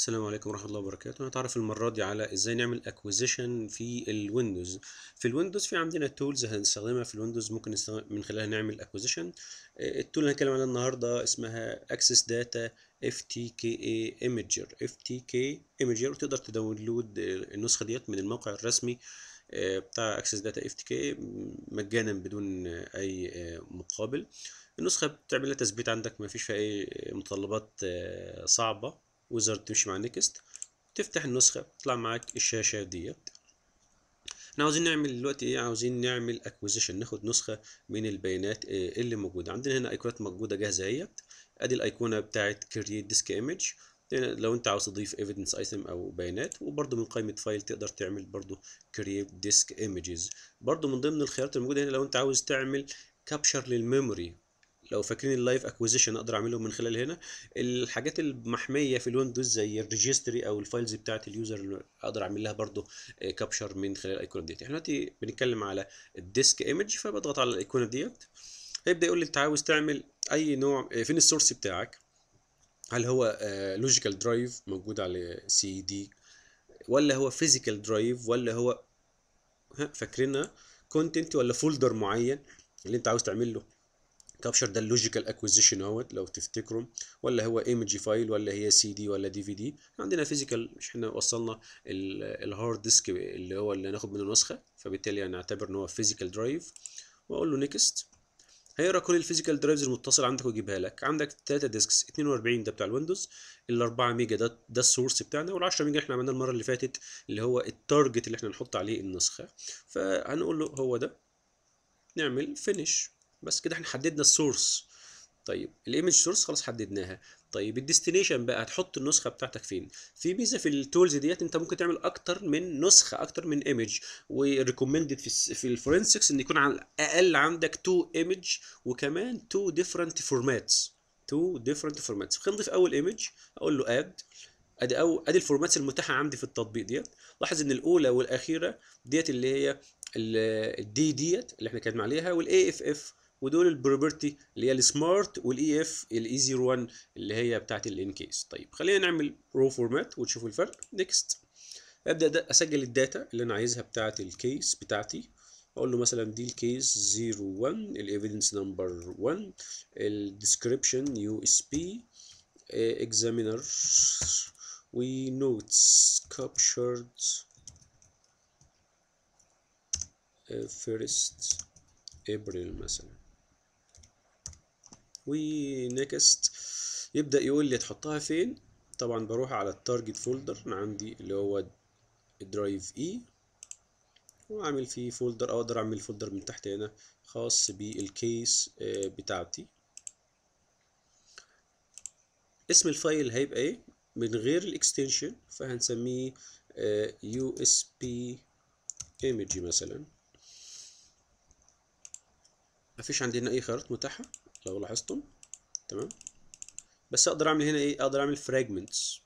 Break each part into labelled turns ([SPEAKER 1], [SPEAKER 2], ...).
[SPEAKER 1] السلام عليكم ورحمه الله وبركاته هنتعرف المره دي على ازاي نعمل اكوزيشن في الويندوز في الويندوز في عندنا تولز هنستخدمها في الويندوز ممكن من خلالها نعمل اكوزيشن آه، التول اللي هنتكلم عنها النهارده اسمها اكسس داتا اف تي كي اي ايمجر اف تي كي ايمجر وتقدر تداونلود النسخه ديت من الموقع الرسمي آه، بتاع اكسس داتا اف تي كي مجانا بدون اي آه، مقابل النسخه بتعمل لها تثبيت عندك مفيش فيها اي متطلبات صعبه وزر تمشي مع نيكست تفتح النسخة تطلع معك الشاشة ديت احنا عاوزين نعمل دلوقتي ايه عاوزين نعمل اكوزيشن ناخد نسخة من البيانات إيه اللي موجودة عندنا هنا ايقونات موجودة جاهزة اهي ادي الايقونة بتاعت كرييت ديسك ايمج لو انت عاوز تضيف ايفيدنس ايتم او بيانات وبرده من قائمه فايل تقدر تعمل برده كرييت ديسك ايمجز برده من ضمن الخيارات الموجوده هنا لو انت عاوز تعمل كابشر للميموري لو فاكرين اللايف اكوزيشن اقدر اعمله من خلال هنا الحاجات المحميه في الويندوز زي الريجستري او الفايلز بتاعه اليوزر اقدر اعمل لها برده كابشر آه، من خلال الايقونه ديت احنا يعني دلوقتي بنتكلم على الديسك ايمج فبضغط على الايقونه ديت هيبدا يقول لي انت عاوز تعمل اي نوع آه، فين السورس بتاعك هل هو لوجيكال آه، درايف موجود على سي دي ولا هو فيزيكال درايف ولا هو فاكرينها كونتنت ولا فولدر معين اللي انت عاوز تعمل له كابشر ده اللوجيكال اكوزيشن اهوت لو تفتكروا ولا هو ايمج فايل ولا هي سي دي ولا دي في دي عندنا فيزيكال مش احنا وصلنا الهارد ديسك اللي هو اللي هناخد منه نسخه فبالتالي هنعتبر ان هو فيزيكال درايف واقول له نيكست هيقرا كل الفيزيكال درايفز المتصل عندك ويجيبها لك عندك 3 ديسكس 42 ده بتاع الويندوز ال 4 ميجا ده ده السورس بتاعنا وال 10 ميجا احنا عملناه المره اللي فاتت اللي هو التارجت اللي احنا نحط عليه النسخه فهنقول له هو ده نعمل فينيش بس كده احنا حددنا السورس طيب الايمج سورس خلاص حددناها طيب الديستنيشن بقى هتحط النسخه بتاعتك فين في ميزه في التولز ديت انت ممكن تعمل اكتر من نسخه اكتر من ايمج وريكومندد في الفورنسكس ان يكون على الاقل عندك تو ايمج وكمان تو ديفرنت فورماتس تو ديفرنت فورماتس خلينا نضيف اول ايمج اقول له اد ادي او ادي الفورماتس المتاحه عندي في التطبيق ديت لاحظ ان الاولى والاخيره ديت اللي هي الدي ديت اللي احنا كنا عليها والاي اف اف ودول البروبرتي اللي هي السمارت والاي اف الاي 01 اللي هي بتاعت كيس طيب خلينا نعمل رو فورمات ونشوف الفرق نيكست ابدا اسجل الداتا اللي انا عايزها بتاعت الكيس بتاعتي اقول له مثلا دي الكيس 01 الايفيدنس نمبر 1 الديسكريبشن يو اس بي اكزامينر ونوتس كابشرد فيرست ابريل مثلا ونكست يبدأ يقول لي تحطها فين طبعا بروح على التارجت فولدر انا عندي اللي هو الدرايف اي e، واعمل فيه فولدر اقدر اعمل فولدر من تحت هنا خاص بالكيس آه، بتاعتي اسم الفايل هيبقى ايه من غير الاكستنشن فهنسميه يو اس بي ايمج مثلا مفيش عندنا اي خيارات متاحه لو لاحظتم تمام بس اقدر اعمل هنا ايه اقدر اعمل فراجمنتس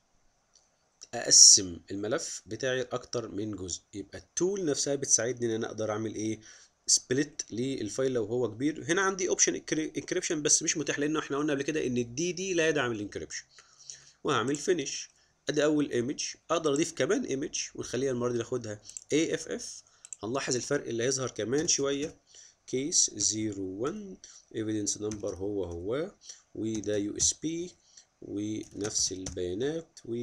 [SPEAKER 1] اقسم الملف بتاعي لاكتر من جزء يبقى التول نفسها بتساعدني ان انا اقدر اعمل ايه سبليت للفايل لو هو كبير هنا عندي اوبشن انكريبشن بس مش متاح لانه احنا قلنا قبل كده ان الدي دي لا يدعم الانكريبشن وهعمل فينيش ادي اول ايمج اقدر اضيف كمان ايمج ونخليها المره دي ناخدها اي اف اف هنلاحظ الفرق اللي هيظهر كمان شويه كيس 01 ايفيدنس نمبر هو هو وده يو اس بي ونفس البيانات و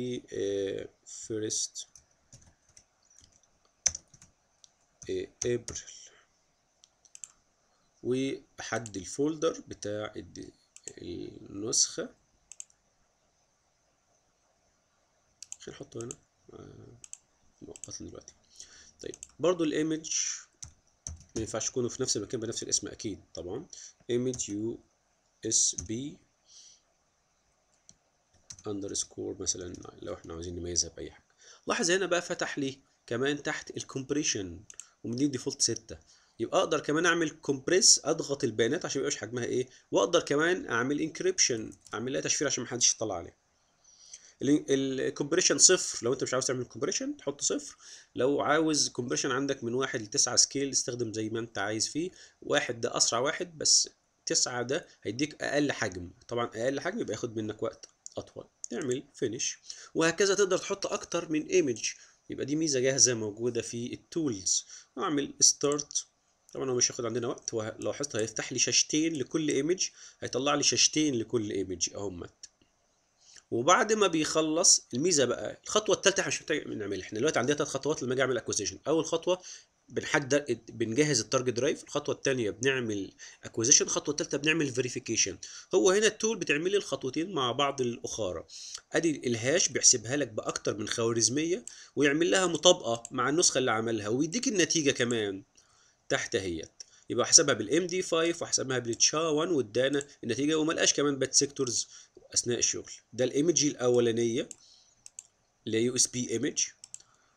[SPEAKER 1] فيرست ابريل وحد الفولدر بتاع النسخة خلينا نحطه هنا آه، مؤقتا دلوقتي طيب برضو الايمج ما ينفعش يكونوا في نفس المكان بنفس الاسم اكيد طبعا image يو اس بي underscore مثلا لو احنا عاوزين نميزها باي حاجه لاحظ هنا بقى فتح لي كمان تحت الكومبريشن ومدي ديفولت 6 يبقى اقدر كمان اعمل كومبريس اضغط البيانات عشان ما يبقاش حجمها ايه واقدر كمان اعمل انكريبشن اعمل لها تشفير عشان ما حدش يطلع عليها الكمبريشن صفر لو انت مش عاوز تعمل كومبريشن تحط صفر لو عاوز كومبريشن عندك من واحد لتسعة سكيل استخدم زي ما انت عايز فيه واحد ده اسرع واحد بس تسعة ده هيديك اقل حجم طبعا اقل حجم يبقى ياخد منك وقت اطول تعمل فينش وهكذا تقدر تحط اكتر من ايمج يبقى دي ميزه جاهزه موجوده في التولز اعمل ستارت طبعا هو مش هياخد عندنا وقت لاحظت هيفتح لي شاشتين لكل ايمج هيطلع لي شاشتين لكل ايمج اهمت وبعد ما بيخلص الميزه بقى الخطوه الثالثه احنا مش محتاجين نعملها احنا دلوقتي عندنا ثلاث خطوات لما اجي اعمل اكوزيشن اول خطوه بنحدد بنجهز التارجت درايف الخطوه الثانيه بنعمل اكوزيشن الخطوه الثالثه بنعمل فيريفيكيشن هو هنا التول بتعمل لي الخطوتين مع بعض الاخاره ادي الهاش بيحسبها لك باكتر من خوارزميه ويعمل لها مطابقه مع النسخه اللي عملها ويديك النتيجه كمان تحت اهيت يبقى حسبها بالام دي 5 وحسبها بالتشا 1 وادانا النتيجه وما لقاش كمان بات سيكتورز اثناء الشغل ده الايمج الاولانيه اللي هي يو اس بي ايمج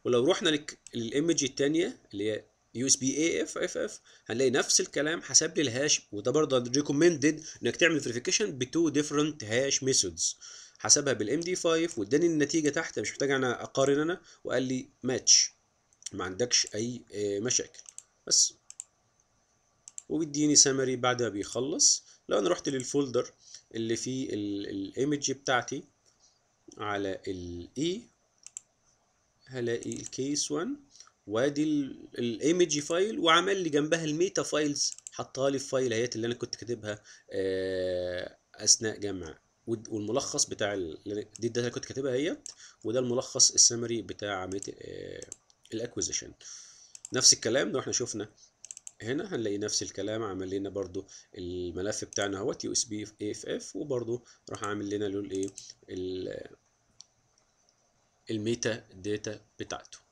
[SPEAKER 1] ولو رحنا للايمج الثانيه اللي هي يو اس بي اي اف اف اف هنلاقي نفس الكلام حسب لي الهاش وده برضه ريكومندد انك تعمل فيريفيكيشن بتو ديفرنت هاش ميثودز حسبها بالام دي 5 واداني النتيجه تحت مش محتاج انا اقارن انا وقال لي ماتش ما عندكش اي آه، مشاكل بس وبيديني سمري بعد ما بيخلص لو انا رحت للفولدر اللي فيه الايمج بتاعتي على الاي e. هلاقي الكيس 1 وادي الايمج فايل وعمل لي جنبها الميتا فايلز حطها لي في فايل اهيت اللي انا كنت كاتبها آه، اثناء جمع والملخص بتاع دي الداتا اللي كنت كاتبها هي وده الملخص السمري بتاع عمليه آه، الاكوزيشن نفس الكلام لو احنا شفنا هنا هنلاقي نفس الكلام عمل لنا برضو الملف بتاعنا هو تي اس بي اي اف اف وبرضو راح عامل لنا له ايه الايه الميتا داتا بتاعته